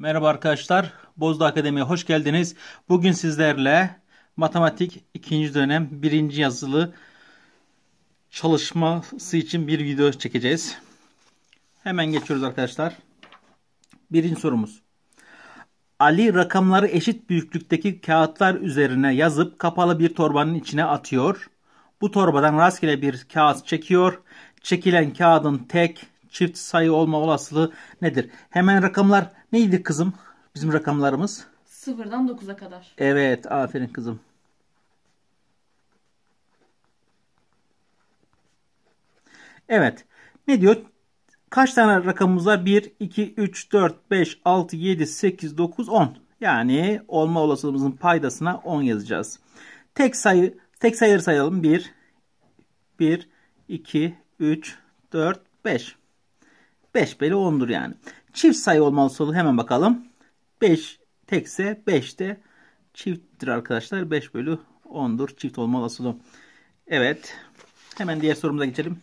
Merhaba arkadaşlar. Bozda Akademi'ye hoş geldiniz. Bugün sizlerle matematik 2. dönem 1. yazılı çalışması için bir video çekeceğiz. Hemen geçiyoruz arkadaşlar. Birinci sorumuz. Ali rakamları eşit büyüklükteki kağıtlar üzerine yazıp kapalı bir torbanın içine atıyor. Bu torbadan rastgele bir kağıt çekiyor. Çekilen kağıdın tek, çift sayı olma olasılığı nedir? Hemen rakamlar neydi kızım? Bizim rakamlarımız. Sıfırdan dokuza kadar. Evet aferin kızım. Evet. Ne diyor? Kaç tane rakamımız var? 1, 2, 3, 4, 5, 6, 7, 8, 9, 10. Yani olma olasılığımızın paydasına 10 yazacağız. Tek sayı, tek sayıları sayalım. 1, 1, 2, 3, 4, 5. 5 bölü 10'dur yani. Çift sayı olmalı soru hemen bakalım. 5 tekse 5 de çifttir arkadaşlar. 5 bölü 10'dur. Çift olma olasılığı. Evet. Hemen diğer sorumuza geçelim.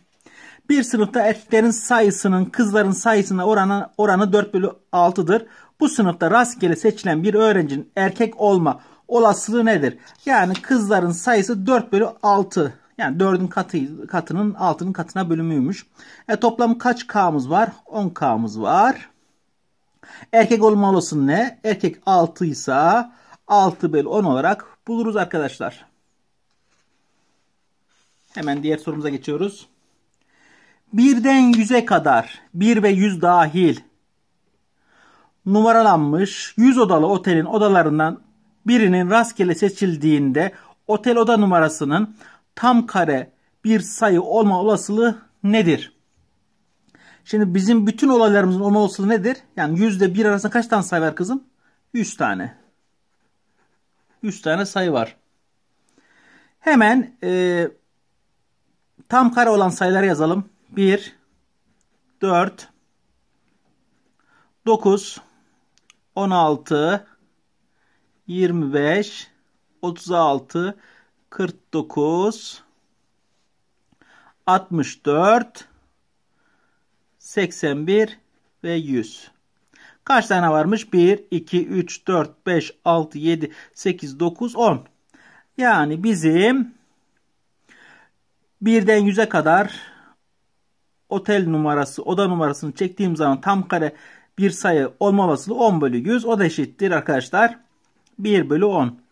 Bir sınıfta erkeklerin sayısının kızların sayısına oranı, oranı 4 bölü 6'dır. Bu sınıfta rastgele seçilen bir öğrencinin erkek olma olasılığı nedir? Yani kızların sayısı 4 bölü 6 yani 4'ün katı, katının 6'nın katına bölümüymüş. E, toplam kaç K'mız var? 10 K'mız var. Erkek olma olasılığı ne? Erkek 6 ise 6 bölü 10 olarak buluruz arkadaşlar. Hemen diğer sorumuza geçiyoruz. 1'den 100'e kadar 1 ve 100 dahil numaralanmış 100 odalı otelin odalarından birinin rastgele seçildiğinde otel oda numarasının tam kare bir sayı olma olasılığı nedir? Şimdi bizim bütün olaylarımızın olma olasılığı nedir? Yani yüzde bir arasında kaç tane sayı var kızım? 100 tane. 100 tane sayı var. Hemen e, tam kare olan sayıları yazalım. 1, 4, 9, 16, 25, 36, 49 64 81 ve 100. Kaç tane varmış? 1, 2, 3, 4, 5, 6, 7, 8, 9, 10. Yani bizim 1'den 100'e kadar otel numarası, oda numarasını çektiğim zaman tam kare bir sayı olma olasılığı 10 bölü 100. O da eşittir arkadaşlar 1 bölü 10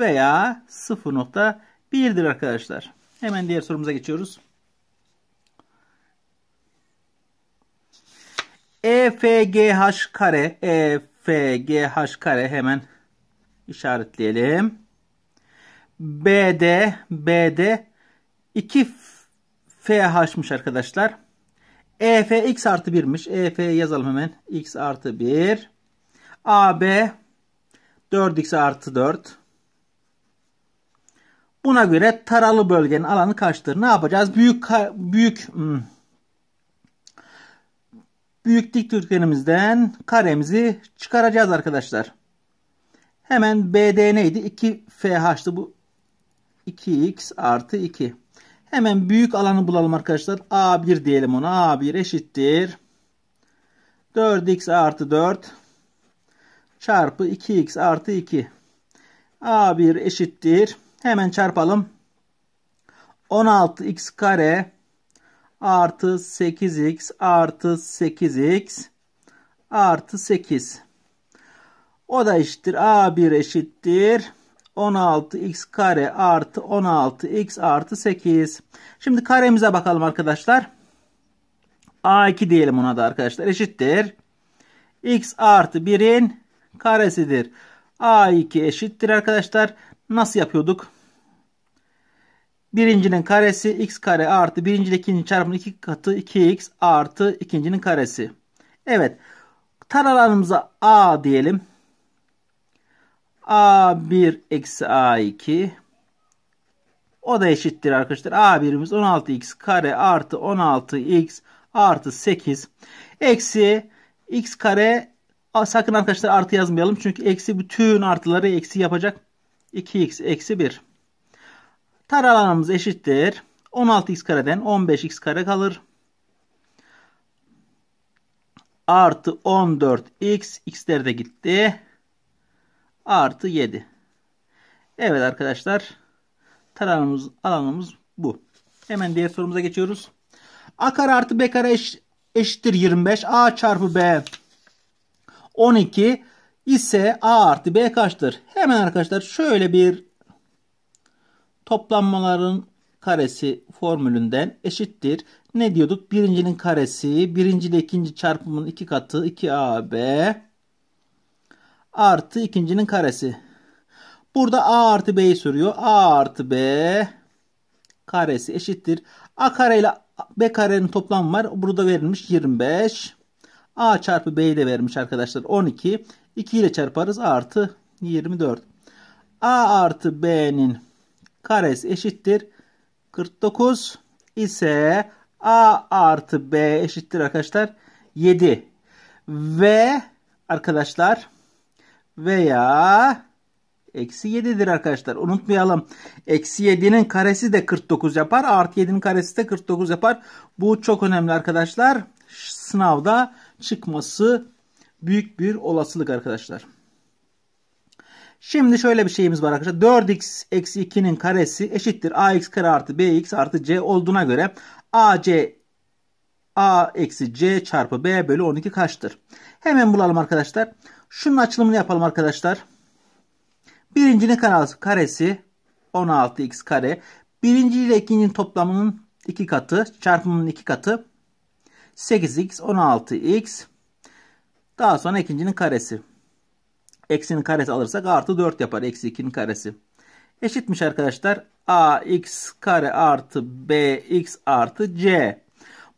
veya 0.1'dir arkadaşlar. Hemen diğer sorumuza geçiyoruz. EFGH kare EFGH kare hemen işaretleyelim. BD BD 2 FH'mış arkadaşlar. EF x artı 1'miş. EF yazalım hemen. x artı 1. AB 4x artı 4. Buna göre taralı bölgenin alanı kaçtır? Ne yapacağız? Büyük büyük hmm. büyük dikdörtgenimizden karemizi çıkaracağız arkadaşlar. Hemen BD neydi? 2FH'tı bu. 2x artı 2. Hemen büyük alanı bulalım arkadaşlar. A1 diyelim ona. A1 eşittir. 4x artı 4 çarpı 2x artı 2. A1 eşittir. Hemen çarpalım. 16x kare artı 8x artı 8x artı 8. O da eşittir. A1 eşittir. 16x kare artı 16x artı 8. Şimdi karemize bakalım arkadaşlar. A2 diyelim ona da arkadaşlar. Eşittir. x artı 1'in karesidir. A2 eşittir arkadaşlar. Nasıl yapıyorduk? Birincinin karesi x kare artı birinci ile ikinci çarpımın iki katı 2x artı ikincinin karesi. Evet. Taralarımıza a diyelim. a1 eksi a2 o da eşittir arkadaşlar. A1'imiz 16x kare artı 16x artı 8 eksi x kare sakın arkadaşlar artı yazmayalım. Çünkü eksi bütün artıları eksi yapacak. 2x eksi 1. Tar alanımız eşittir. 16x kareden 15x kare kalır. Artı 14x. X'ler de gitti. Artı 7. Evet arkadaşlar. Tar alanımız, alanımız bu. Hemen diğer sorumuza geçiyoruz. A kare artı B kare eş, eşittir 25. A çarpı B 12 ise A artı B kaçtır? Hemen arkadaşlar şöyle bir toplanmaların karesi formülünden eşittir. Ne diyorduk? Birincinin karesi, birinci ile ikinci çarpımın iki katı 2AB artı ikincinin karesi. Burada A artı B'yi soruyor. A artı B karesi eşittir. A kare ile B karenin toplamı var. Burada verilmiş 25. A çarpı B'yi de vermiş arkadaşlar 12. 2 ile çarparız artı 24. A artı B'nin karesi eşittir 49 ise A artı B eşittir arkadaşlar 7. Ve arkadaşlar veya eksi 7'dir arkadaşlar. Unutmayalım. Eksi 7'nin karesi de 49 yapar. Artı 7'nin karesi de 49 yapar. Bu çok önemli arkadaşlar. Sınavda çıkması büyük bir olasılık arkadaşlar. Şimdi şöyle bir şeyimiz var arkadaşlar. 4x eksi 2'nin karesi eşittir. ax kare artı bx artı c olduğuna göre ac a eksi c çarpı b bölü 12 kaçtır? Hemen bulalım arkadaşlar. Şunun açılımını yapalım arkadaşlar. Birincinin karesi 16x kare. Birinci ile ikincinin toplamının 2 katı çarpımının 2 katı 8x 16x daha sonra ikincinin karesi. Eksinin karesi alırsak artı 4 yapar. Eksi 2'nin karesi. Eşitmiş arkadaşlar. ax kare artı bx artı c.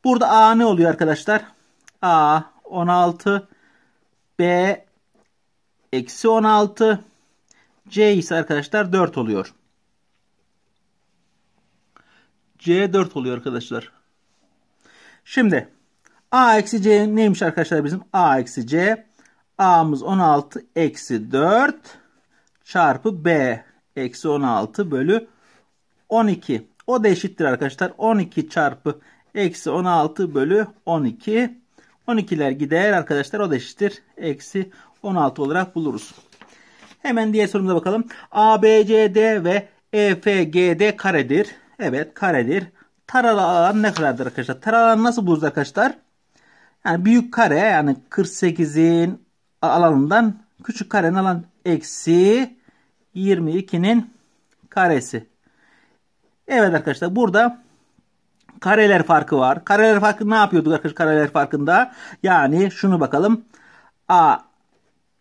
Burada a ne oluyor arkadaşlar? a 16 b eksi 16 c ise arkadaşlar 4 oluyor. C 4 oluyor arkadaşlar. Şimdi A eksi C neymiş arkadaşlar bizim? A eksi C. A'mız 16 eksi 4 çarpı B eksi 16 bölü 12. O da eşittir arkadaşlar. 12 çarpı eksi 16 bölü 12. 12'ler gider arkadaşlar. O da eşittir. Eksi 16 olarak buluruz. Hemen diğer sorumuza bakalım. ABCD ve EFGD karedir. Evet karedir. Taralı alan ne kadardır arkadaşlar? Taralı alan nasıl buluruz arkadaşlar? Yani büyük kare yani 48'in alanından küçük karenin alan eksi 22'nin karesi. Evet arkadaşlar burada kareler farkı var. Kareler farkı ne yapıyorduk arkadaşlar kareler farkında? Yani şunu bakalım. A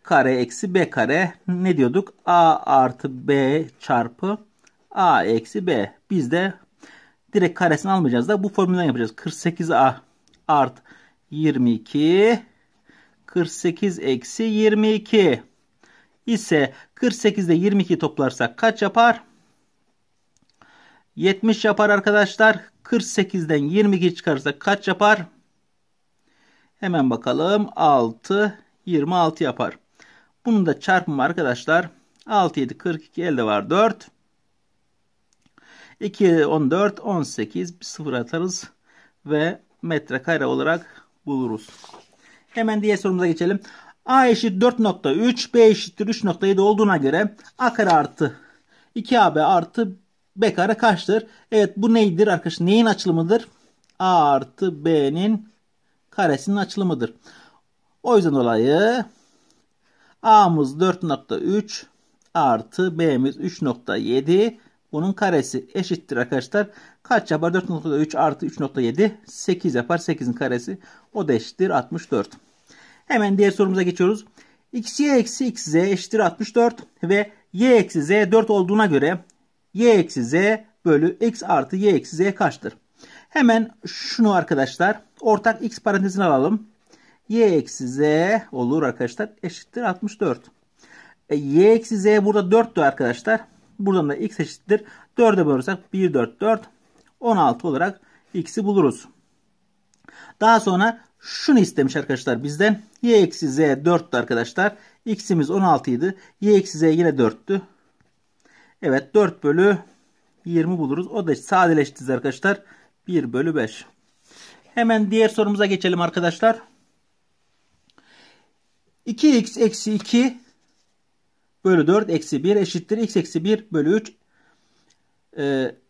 kare eksi B kare ne diyorduk? A artı B çarpı A eksi B. Biz de direkt karesini almayacağız da bu formülden yapacağız. 48A artı 22 48 eksi 22 ise 48 ile 22 toplarsak kaç yapar? 70 yapar arkadaşlar. 48'den 22 çıkarırsak kaç yapar? Hemen bakalım. 6 26 yapar. Bunun da çarpımı arkadaşlar 6 7 42 elde var 4. 2 14 18 bir sıfır atarız ve metrekare olarak buluruz. Hemen diğer sorumuza geçelim. A eşit 4.3, B eşittir 3.7 olduğuna göre A kare artı 2AB artı B kare kaçtır? Evet bu neydir arkadaşlar? Neyin açılımıdır? A artı B'nin karesinin açılımıdır. O yüzden dolayı A'mız 4.3 artı B'miz 3.7 bunun karesi eşittir arkadaşlar. Kaç yapar? 4.3 artı 3.7 8 yapar. 8'in karesi o da eşittir 64. Hemen diğer sorumuza geçiyoruz. xy eksi xz eşittir 64 ve y eksi z 4 olduğuna göre y eksi z bölü x artı y eksi z kaçtır? Hemen şunu arkadaşlar ortak x parantezine alalım. y eksi z olur arkadaşlar eşittir 64. E, y eksi z burada 4'tü arkadaşlar. Buradan da x eşittir. 4'e bölürsek 1, 4, 4. 16 olarak x'i buluruz. Daha sonra şunu istemiş arkadaşlar bizden. Y eksi Z 4'tü arkadaşlar. X'imiz 16 idi. Y eksi Z yine 4'tü. Evet 4 bölü 20 buluruz. O da sadeleştiriz arkadaşlar. 1 bölü 5. Hemen diğer sorumuza geçelim arkadaşlar. 2x eksi 2 bölü 4 eksi 1 eşittir. x eksi 1 bölü 3 e, ee,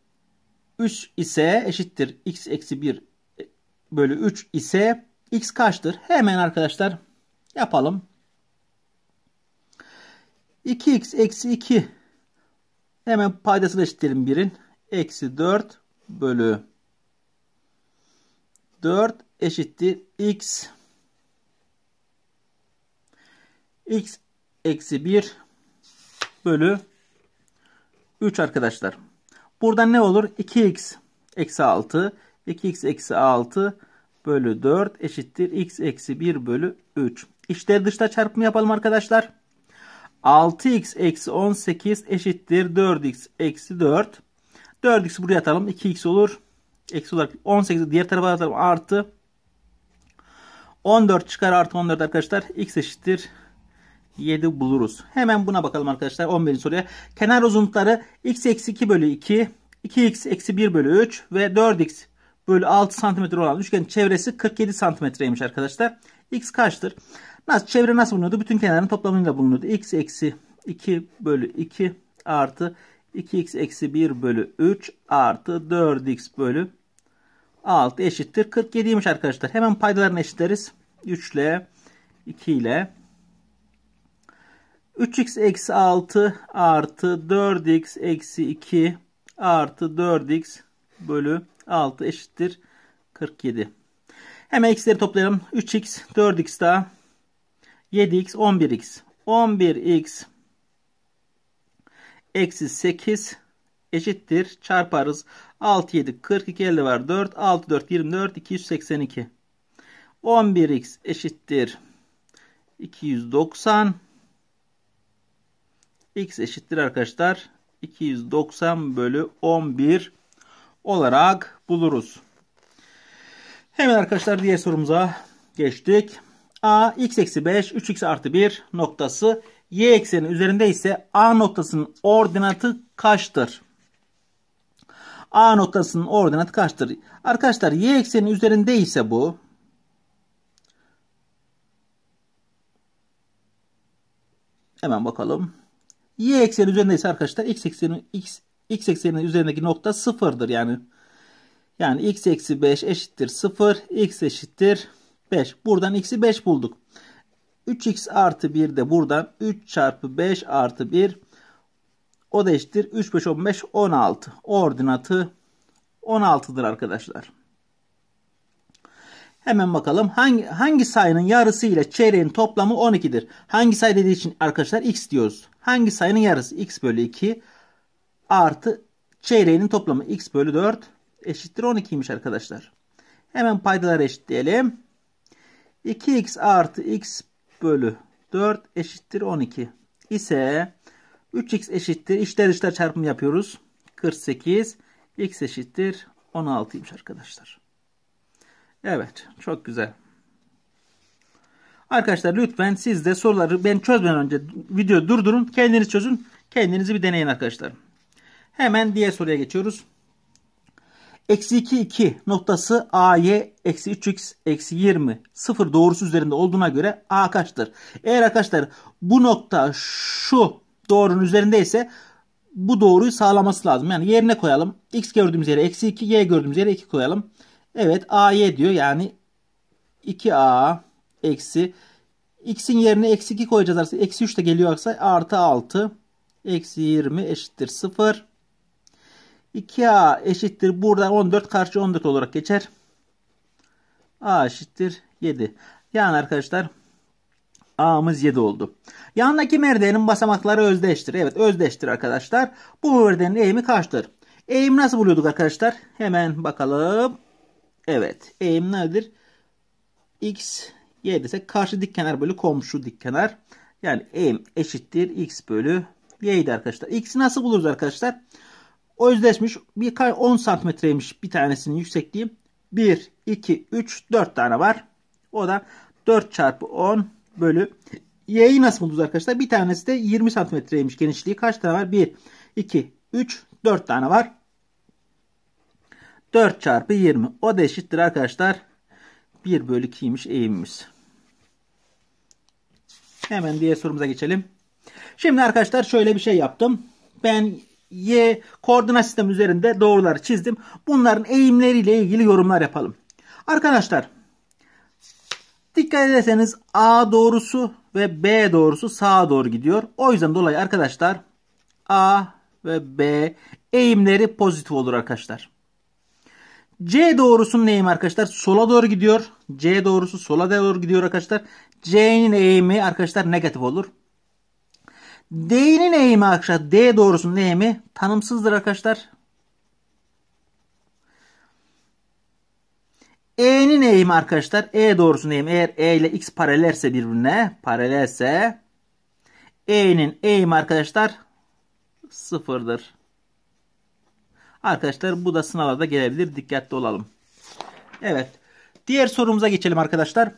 3 ise eşittir x eksi 1 bölü 3 ise x kaçtır? Hemen arkadaşlar yapalım. 2x eksi 2 hemen paydasını eşitleyelim 1'in. Eksi 4 bölü 4 eşittir x x eksi 1 bölü 3 arkadaşlar. Burada ne olur? 2x eksi 6. 2x eksi 6 bölü 4 eşittir. x eksi 1 bölü 3. İşte dışta çarpımı yapalım arkadaşlar. 6x eksi 18 eşittir 4x eksi 4. 4x buraya atalım. 2x olur. Eksi olarak 18'i diğer tarafa atalım. Artı 14 çıkar artı 14 arkadaşlar. x eşittir 7 buluruz. Hemen buna bakalım arkadaşlar 11. soruya. Kenar uzunlukları x eksi 2 bölü 2, 2x eksi 1 bölü 3 ve 4x bölü 6 cm olan üçgenin çevresi 47 cm'ymiş arkadaşlar. x kaçtır? Nasıl, çevre nasıl bulunuyordu? Bütün kenarların toplamıyla bulunuyordu. x eksi 2 bölü 2 artı 2x eksi 1 bölü 3 artı 4x bölü 6 eşittir. 47'ymiş arkadaşlar. Hemen paydalarını eşitleriz. 3 ile 2 ile 3x eksi 6 artı 4x eksi 2 artı 4x bölü 6 eşittir 47. Hemen x'leri toplayalım. 3x 4x daha 7x 11x. 11x eksi 8 eşittir çarparız. 6 7 42 50 var 4 6 4 24 282. 11x eşittir 290 x eşittir arkadaşlar 290 bölü 11 olarak buluruz. Hemen arkadaşlar diğer sorumuza geçtik. A x eksi 5 3x artı 1 noktası y ekseni üzerinde ise A noktasının ordinatı kaçtır? A noktasının ordinatı kaçtır? Arkadaşlar y ekseni üzerinde ise bu hemen bakalım. Y ekseni üzerindeyse arkadaşlar x ekseni x x ekseninin üzerindeki nokta sıfırdır yani. Yani x eksi 5 eşittir 0, x eşittir 5. Buradan x'i 5 bulduk. 3x artı 1 de buradan 3 çarpı 5 artı 1 o da eşittir 3, 5, 15, 16. Ordinatı 16'dır arkadaşlar. Hemen bakalım hangi, hangi sayının yarısı ile çeyreğin toplamı 12'dir. Hangi sayı dediği için arkadaşlar x diyoruz. Hangi sayının yarısı x bölü 2 artı çeyreğinin toplamı x bölü 4 eşittir 12'ymiş arkadaşlar. Hemen paydaları eşitleyelim. 2x artı x bölü 4 eşittir 12 ise 3x eşittir İşler içler çarpımı yapıyoruz. 48 x eşittir 16'ymiş arkadaşlar. Evet. Çok güzel. Arkadaşlar lütfen siz de soruları ben çözmeden önce video durdurun. Kendiniz çözün. Kendinizi bir deneyin arkadaşlar. Hemen diğer soruya geçiyoruz. Eksi 2 2 noktası a'y eksi 3x eksi 20 sıfır doğrusu üzerinde olduğuna göre a kaçtır? Eğer arkadaşlar bu nokta şu doğrunun üzerindeyse bu doğruyu sağlaması lazım. Yani yerine koyalım. x gördüğümüz yere eksi 2 y gördüğümüz yere 2 koyalım. Evet ay diyor yani 2a eksi x'in yerine eksi 2 koyacağız artık. Eksi 3 de geliyorsa artı 6 eksi 20 eşittir 0. 2a eşittir buradan 14 karşı 14 olarak geçer. a eşittir 7. Yani arkadaşlar A'mız 7 oldu. Yandaki merdivenin basamakları özdeştir. Evet özdeştir arkadaşlar. Bu merdivenin eğimi kaçtır? Eğimi nasıl buluyorduk arkadaşlar? Hemen bakalım. Evet. Eğim nedir? X, Y desek karşı dik kenar bölü komşu dik kenar, Yani eğim eşittir X bölü Y'ydi arkadaşlar. X'i nasıl buluruz arkadaşlar? Özdeşmiş. Bir 10 santimetreymiş bir tanesinin yüksekliği. 1, 2, 3, 4 tane var. O da 4 çarpı 10 bölü Y'yi nasıl buluruz arkadaşlar? Bir tanesi de 20 santimetreymiş genişliği. Kaç tane var? 1, 2, 3, 4 tane var. 4 çarpı 20. O da eşittir arkadaşlar. 1 bölü 2'ymiş eğimimiz. Hemen diğer sorumuza geçelim. Şimdi arkadaşlar şöyle bir şey yaptım. Ben y koordinat sistemi üzerinde doğruları çizdim. Bunların eğimleriyle ilgili yorumlar yapalım. Arkadaşlar dikkat ederseniz A doğrusu ve B doğrusu sağa doğru gidiyor. O yüzden dolayı arkadaşlar A ve B eğimleri pozitif olur arkadaşlar. C doğrusunun neyim arkadaşlar sola doğru gidiyor. C doğrusu sola doğru gidiyor arkadaşlar. C'nin eğimi arkadaşlar negatif olur. D'nin eğimi arkadaşlar D doğrusunun eğimi tanımsızdır arkadaşlar. E'nin eğimi arkadaşlar E doğrusunun eğimi eğer E ile X paralelse birbirine paralelse E'nin eğimi arkadaşlar sıfırdır. Arkadaşlar bu da sınavlarda gelebilir. Dikkatli olalım. Evet. Diğer sorumuza geçelim arkadaşlar.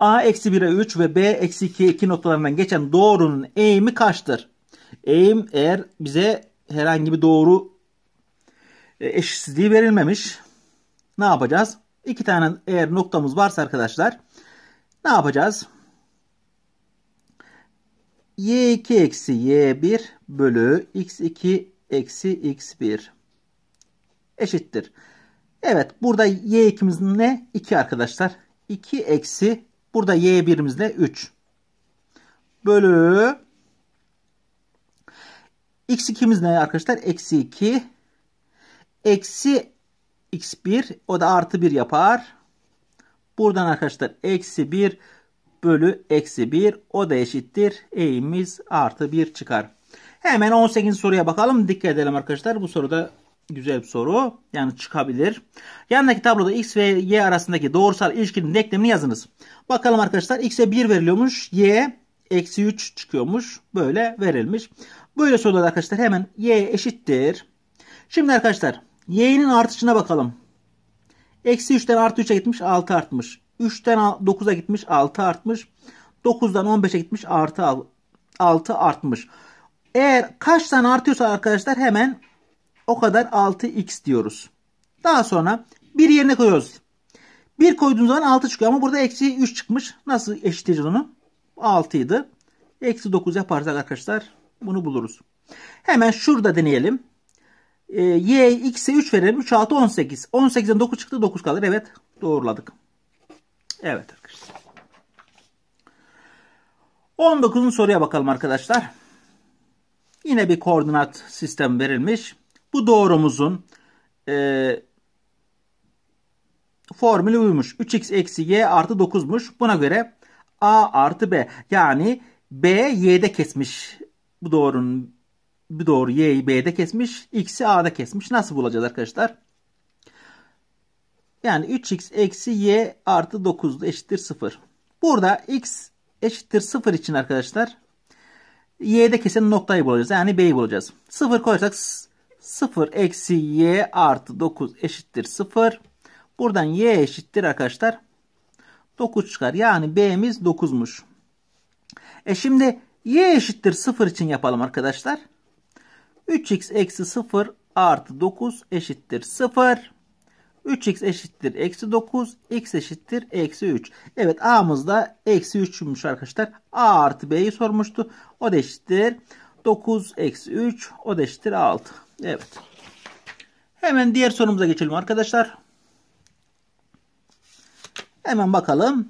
A eksi 1'e 3 ve B eksi 2'ye 2 noktalarından geçen doğrunun eğimi kaçtır? Eğim eğer bize herhangi bir doğru e, eşitsizliği verilmemiş. Ne yapacağız? İki tane eğer noktamız varsa arkadaşlar ne yapacağız? y2 eksi y1 bölü x2 eksi x1 eşittir. Evet burada y ikimizin ne? 2 arkadaşlar. 2 eksi burada y birimizle 3 bölü x ikimiz ne arkadaşlar? Eksi 2 eksi x1 o da artı 1 yapar. Buradan arkadaşlar eksi 1 bölü eksi 1 o da eşittir. E'imiz artı 1 çıkar. Hemen 18 soruya bakalım. Dikkat edelim arkadaşlar. Bu soruda güzel bir soru. Yani çıkabilir. Yanındaki tabloda x ve y arasındaki doğrusal ilişkinin denklemini yazınız. Bakalım arkadaşlar x'e 1 veriliyormuş. y eksi 3 çıkıyormuş. Böyle verilmiş. Böyle soruda arkadaşlar hemen y eşittir. Şimdi arkadaşlar y'nin artışına bakalım. Eksi 3'ten artı 3'e gitmiş 6 artmış. 3'ten 9'a gitmiş 6 artmış. 9'dan 15'e gitmiş artı 6 artmış. Eğer kaç tane artıyorsa arkadaşlar hemen o kadar 6x diyoruz. Daha sonra bir yerine koyuyoruz. Bir koyduğunuz zaman 6 çıkıyor ama burada eksi 3 çıkmış. Nasıl eşitleyeceğiz onu? 6 idi. Eksi 9 yaparsak arkadaşlar bunu buluruz. Hemen şurada deneyelim. Ee, y, x'e 3 verelim. 3 6 18. 18'den 9 çıktı 9 kalır. Evet doğruladık. Evet arkadaşlar. 19'un soruya bakalım arkadaşlar. Yine bir koordinat sistem verilmiş. Bu doğrumuzun e, formülü uymuş. 3x eksi y artı 9'muş. Buna göre a artı b yani b y'de kesmiş. Bu doğrunun bir doğru y'yi b'de kesmiş. x'i a'da kesmiş. Nasıl bulacağız arkadaşlar? Yani 3x eksi y artı 9 eşittir 0. Burada x eşittir 0 için arkadaşlar y'de kesin noktayı bulacağız. Yani b'yi bulacağız. 0 koyarsak 0 eksi y artı 9 eşittir 0. Buradan y eşittir arkadaşlar. 9 çıkar. Yani b'miz 9'muş. E şimdi y eşittir 0 için yapalım arkadaşlar. 3x eksi 0 artı 9 eşittir 0. 3x eşittir eksi 9. x eşittir eksi 3. Evet a'mız da eksi 3'müş arkadaşlar. a artı b'yi sormuştu. O da eşittir 9 eksi 3. O da eşittir 6. Evet. Hemen diğer sorumuza geçelim arkadaşlar. Hemen bakalım.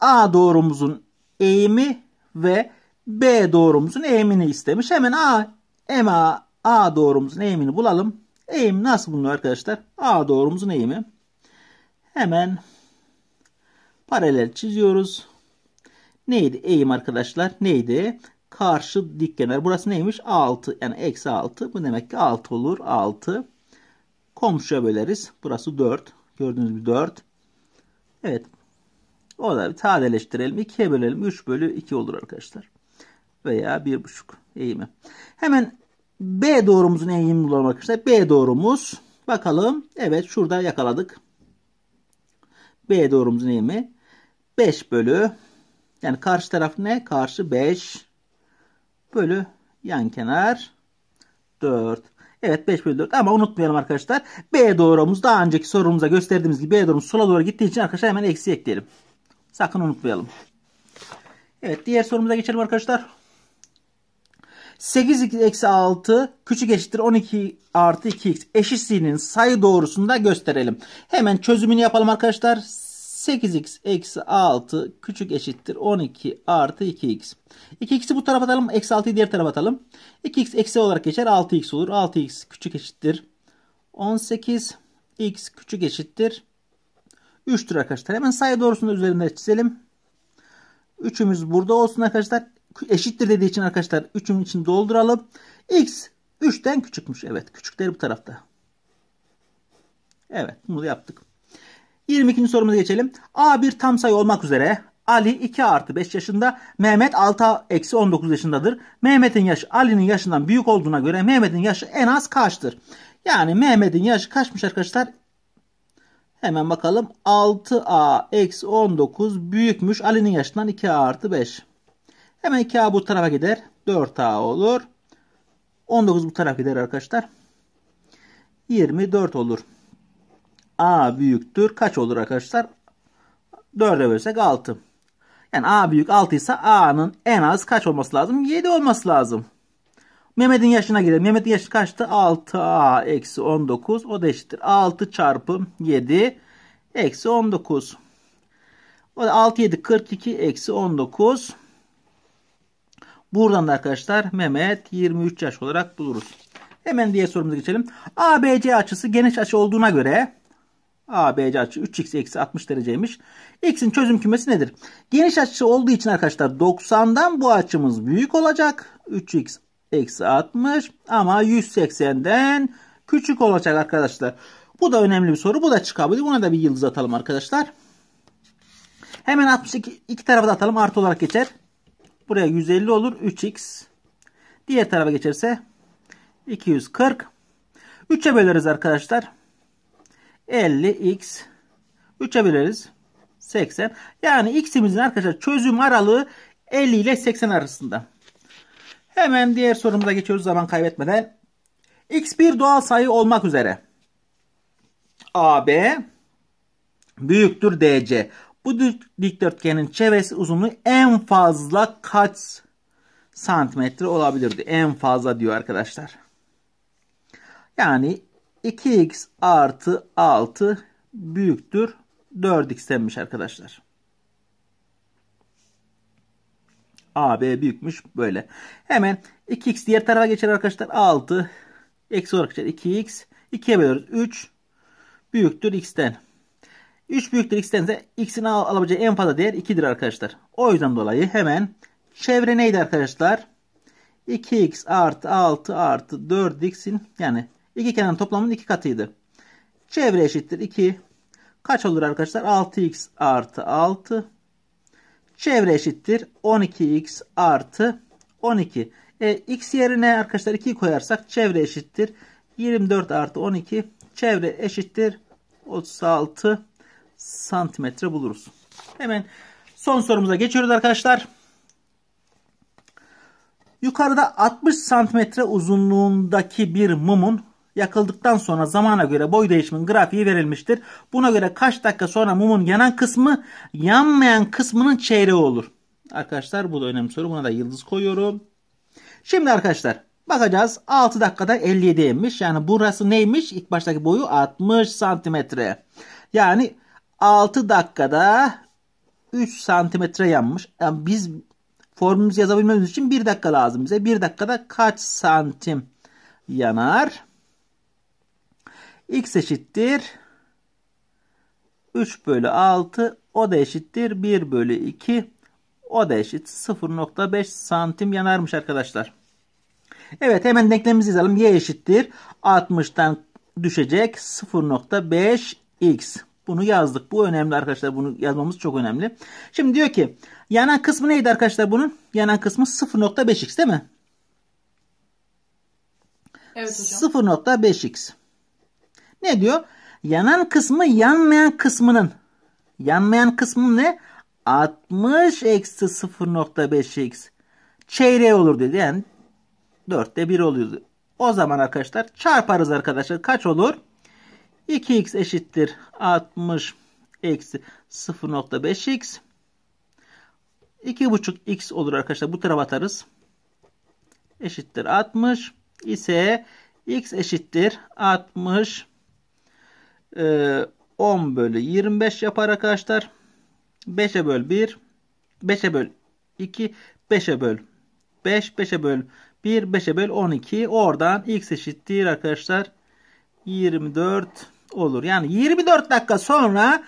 A doğrumuzun eğimi ve B doğrumuzun eğimini istemiş. Hemen A, M A, A doğrumuzun eğimini bulalım. Eğim nasıl bulunuyor arkadaşlar? A doğrumuzun eğimi. Hemen paralel çiziyoruz. Neydi eğim arkadaşlar? Neydi? Karşı dik kenar. Burası neymiş? 6 yani eksi 6. Bu demek ki 6 olur. 6. Komşuya böleriz. Burası 4. Gördüğünüz gibi 4. Evet. O da bir sadeleştirelim. 2'ye bölelim. 3 bölü 2 olur arkadaşlar. Veya 1,5 eğimi. Hemen B doğrumuzun eğimini bulalım arkadaşlar. B doğrumuz bakalım. Evet şurada yakaladık. B doğrumuzun eğimi 5 bölü yani karşı taraf ne? Karşı 5 bölü yan kenar 4. Evet 5 bölü 4 ama unutmayalım arkadaşlar. B doğrumuz daha önceki sorumuza gösterdiğimiz gibi B doğrumuz sola doğru gittiği için arkadaşlar hemen eksi ekleyelim. Sakın unutmayalım. Evet diğer sorumuza geçelim arkadaşlar. 8 eksi 6 küçük eşittir 12 artı 2x eşitsinin sayı doğrusunu da gösterelim. Hemen çözümünü yapalım arkadaşlar. 8x eksi 6 küçük eşittir 12 artı 2x. 2x'i bu tarafa atalım. Eksi 6'yı diğer tarafa atalım. 2x eksi olarak geçer. 6x olur. 6x küçük eşittir 18. x küçük eşittir 3'tür arkadaşlar. Hemen sayı doğrusunu üzerinde çizelim. 3'ümüz burada olsun arkadaşlar eşittir dediği için arkadaşlar 3'ün için dolduralım. X 3'ten küçükmüş. Evet küçükleri bu tarafta. Evet bunu da yaptık. 22. sorumuza geçelim. A bir tam sayı olmak üzere Ali 2 artı 5 yaşında, Mehmet 6 eksi 19 yaşındadır. Mehmet'in yaşı Ali'nin yaşından büyük olduğuna göre Mehmet'in yaşı en az kaçtır? Yani Mehmet'in yaşı kaçmış arkadaşlar? Hemen bakalım. 6A eksi 19 büyükmüş. Ali'nin yaşından 2A artı 5. Hemen 2A bu tarafa gider. 4A olur. 19 bu tarafa gider arkadaşlar. 24 olur. A büyüktür. Kaç olur arkadaşlar? 4'e bölsek 6. Yani A büyük 6 ise A'nın en az kaç olması lazım? 7 olması lazım. Mehmet'in yaşına girelim. Mehmet'in yaşı kaçtı? 6A eksi 19. O da eşittir. 6 çarpı 7 eksi 19. O da 6, 7, 42 eksi 19. Buradan da arkadaşlar Mehmet 23 yaş olarak buluruz. Hemen diğer sorumuza geçelim. ABC açısı geniş açı olduğuna göre ABC açı 3x eksi 60 dereceymiş. X'in çözüm kümesi nedir? Geniş açı olduğu için arkadaşlar 90'dan bu açımız büyük olacak. 3x eksi 60 ama 180'den küçük olacak arkadaşlar. Bu da önemli bir soru. Bu da çıkabilir. Buna da bir yıldız atalım arkadaşlar. Hemen 62 iki tarafa da atalım. Artı olarak geçer. Buraya 150 olur. 3x. Diğer tarafa geçerse 240. 3'e böleriz arkadaşlar. 50x. 3'e böleriz. 80. Yani x'imizin arkadaşlar çözüm aralığı 50 ile 80 arasında. Hemen diğer sorumuza geçiyoruz zaman kaybetmeden. X bir doğal sayı olmak üzere. AB büyüktür DC. Bu dikdörtgenin çevresi uzunluğu en fazla kaç santimetre olabilirdi? En fazla diyor arkadaşlar. Yani 2x artı 6 büyüktür 4x denmiş arkadaşlar. AB büyükmüş böyle. Hemen 2x diğer tarafa geçer arkadaşlar. 6 eksi olarak geçer 2x. 2'ye bölüyoruz. 3 büyüktür x'ten. 3 büyüktür x'ten de x'in al alabileceği en fazla değer 2'dir arkadaşlar. O yüzden dolayı hemen çevre neydi arkadaşlar? 2x artı 6 artı 4x'in yani iki kenarın toplamının 2 katıydı. Çevre eşittir 2. Kaç olur arkadaşlar? 6x artı 6. Çevre eşittir 12x artı 12. E, x yerine arkadaşlar 2 koyarsak çevre eşittir. 24 artı 12. Çevre eşittir 36 santimetre buluruz. Hemen son sorumuza geçiyoruz arkadaşlar. Yukarıda 60 santimetre uzunluğundaki bir mumun yakıldıktan sonra zamana göre boy değişimin grafiği verilmiştir. Buna göre kaç dakika sonra mumun yanan kısmı yanmayan kısmının çeyreği olur. Arkadaşlar bu da önemli soru. Buna da yıldız koyuyorum. Şimdi arkadaşlar bakacağız. 6 dakikada 57 57'ymiş. Yani burası neymiş? İlk baştaki boyu 60 santimetre. Yani 6 dakikada 3 santimetre yanmış. Yani biz formülümüzü yazabilmemiz için 1 dakika lazım bize. 1 dakikada kaç santim yanar? X eşittir 3 bölü 6 o da eşittir 1 bölü 2 o da eşit 0.5 santim yanarmış arkadaşlar. Evet hemen denklemimizi yazalım. Y eşittir 60'tan düşecek 0.5 x. Bunu yazdık. Bu önemli arkadaşlar. Bunu yazmamız çok önemli. Şimdi diyor ki yanan kısmı neydi arkadaşlar bunun? Yanan kısmı 0.5x değil mi? Evet hocam. 0.5x. Ne diyor? Yanan kısmı yanmayan kısmının. Yanmayan kısmı ne? 60 eksi 0.5x. Çeyreği olur dedi. Yani 4'te 1 oluyordu. O zaman arkadaşlar çarparız arkadaşlar. Kaç olur? 2x eşittir 60 eksi 0.5x. 2.5x olur arkadaşlar. Bu tarafa atarız. Eşittir 60 ise x eşittir 60 e, 10 bölü 25 yapar arkadaşlar. 5'e böl 1 5'e böl 2 5'e böl 5 5'e böl 1 5'e böl 12 oradan x eşittir arkadaşlar 24 olur. Yani 24 dakika sonra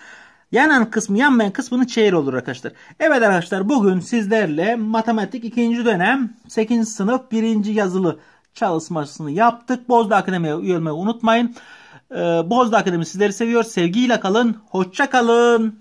yanan kısmı yanmayan kısmının çeyreği olur arkadaşlar. Evet arkadaşlar bugün sizlerle matematik 2. dönem 8. sınıf 1. yazılı çalışmasını yaptık. Bozda Akademi'ye üye olmayı unutmayın. Ee, Bozda Akademi sizleri seviyor. Sevgiyle kalın. Hoşça kalın.